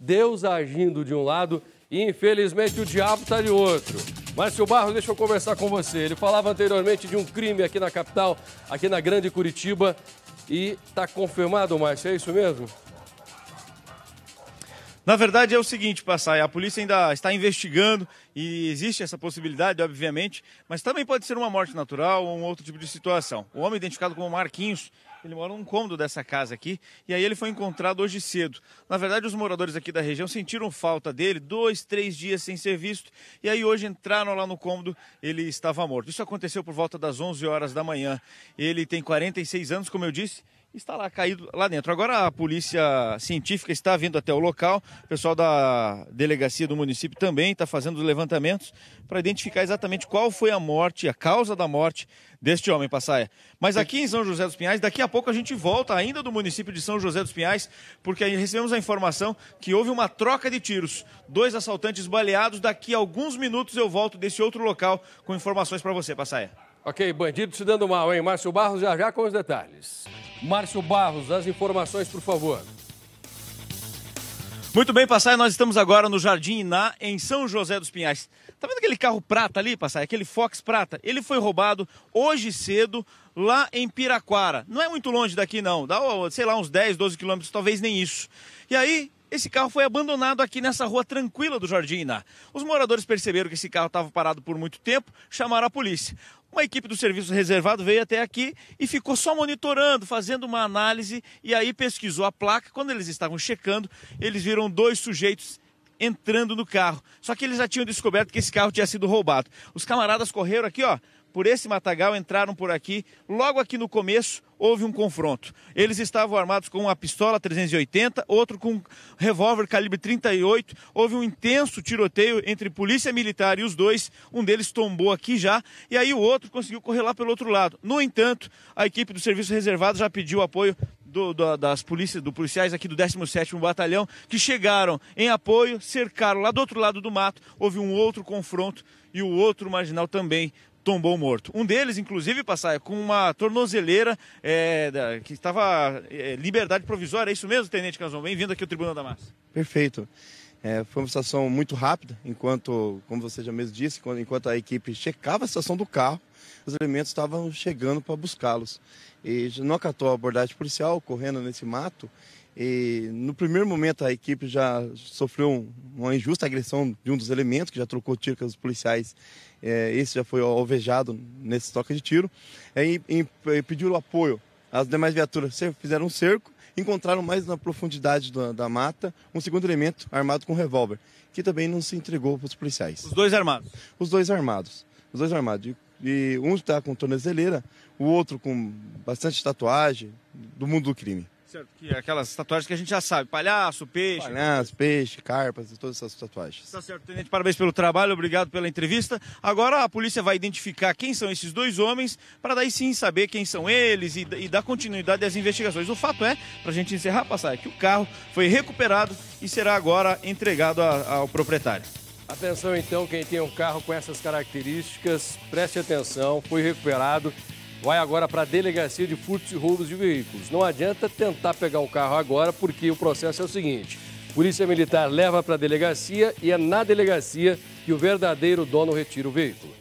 Deus agindo de um lado e infelizmente o diabo está de outro. Márcio Barros, deixa eu conversar com você. Ele falava anteriormente de um crime aqui na capital, aqui na Grande Curitiba, e está confirmado, Márcio, é isso mesmo? Na verdade é o seguinte, Passai, a polícia ainda está investigando e existe essa possibilidade, obviamente, mas também pode ser uma morte natural ou um outro tipo de situação. O homem identificado como Marquinhos, ele mora num cômodo dessa casa aqui e aí ele foi encontrado hoje cedo. Na verdade, os moradores aqui da região sentiram falta dele, dois, três dias sem ser visto e aí hoje entraram lá no cômodo, ele estava morto. Isso aconteceu por volta das 11 horas da manhã. Ele tem 46 anos, como eu disse, está lá caído lá dentro. Agora a polícia científica está vindo até o local, o pessoal da delegacia do município também está fazendo os levantamentos para identificar exatamente qual foi a morte, a causa da morte deste homem, Passaia. Mas aqui em São José dos Pinhais, daqui a pouco a gente volta ainda do município de São José dos Pinhais, porque aí recebemos a informação que houve uma troca de tiros, dois assaltantes baleados. Daqui a alguns minutos eu volto desse outro local com informações para você, Passaia. Ok, bandido se dando mal, hein? Márcio Barros já já com os detalhes. Márcio Barros, as informações, por favor. Muito bem, Passai, nós estamos agora no Jardim Iná, em São José dos Pinhais. Tá vendo aquele carro prata ali, Passai? Aquele Fox prata? Ele foi roubado hoje cedo lá em Piraquara. Não é muito longe daqui, não. Dá, sei lá, uns 10, 12 quilômetros, talvez nem isso. E aí, esse carro foi abandonado aqui nessa rua tranquila do Jardim Iná. Os moradores perceberam que esse carro estava parado por muito tempo, chamaram a polícia. Uma equipe do serviço reservado veio até aqui e ficou só monitorando, fazendo uma análise e aí pesquisou a placa. Quando eles estavam checando, eles viram dois sujeitos entrando no carro. Só que eles já tinham descoberto que esse carro tinha sido roubado. Os camaradas correram aqui, ó, por esse matagal, entraram por aqui. Logo aqui no começo, houve um confronto. Eles estavam armados com uma pistola 380, outro com um revólver calibre 38. Houve um intenso tiroteio entre polícia militar e os dois. Um deles tombou aqui já, e aí o outro conseguiu correr lá pelo outro lado. No entanto, a equipe do serviço reservado já pediu apoio do, do, das polícias, do policiais aqui do 17º Batalhão, que chegaram em apoio, cercaram lá do outro lado do mato, houve um outro confronto e o outro marginal também tombou morto. Um deles, inclusive, passaia com uma tornozeleira é, da, que estava é, liberdade provisória. É isso mesmo, Tenente Canzon? Bem-vindo aqui ao Tribunal da Massa. Perfeito. É, foi uma situação muito rápida, enquanto, como você já mesmo disse, enquanto a equipe checava a situação do carro, os elementos estavam chegando para buscá-los. E não acatou a abordagem policial, correndo nesse mato. E no primeiro momento a equipe já sofreu uma injusta agressão de um dos elementos, que já trocou tiro com os policiais. É, esse já foi alvejado nesse toque de tiro. É, e, e, e apoio as demais viaturas fizeram um cerco, encontraram mais na profundidade da, da mata um segundo elemento armado com um revólver, que também não se entregou para os policiais. Os dois armados? Os dois armados. Os dois armados. E um está com tornozeleira, o outro com bastante tatuagem do mundo do crime. Certo, que é aquelas tatuagens que a gente já sabe, palhaço, peixe. Palhaço, peixe, carpas, todas essas tatuagens. Tá certo, tenente, parabéns pelo trabalho, obrigado pela entrevista. Agora a polícia vai identificar quem são esses dois homens, para daí sim saber quem são eles e, e dar continuidade às investigações. O fato é, para a gente encerrar, passar, que o carro foi recuperado e será agora entregado a, ao proprietário. Atenção então, quem tem um carro com essas características, preste atenção, foi recuperado, vai agora para a delegacia de furtos e roubos de veículos. Não adianta tentar pegar o carro agora, porque o processo é o seguinte: Polícia Militar leva para a delegacia e é na delegacia que o verdadeiro dono retira o veículo.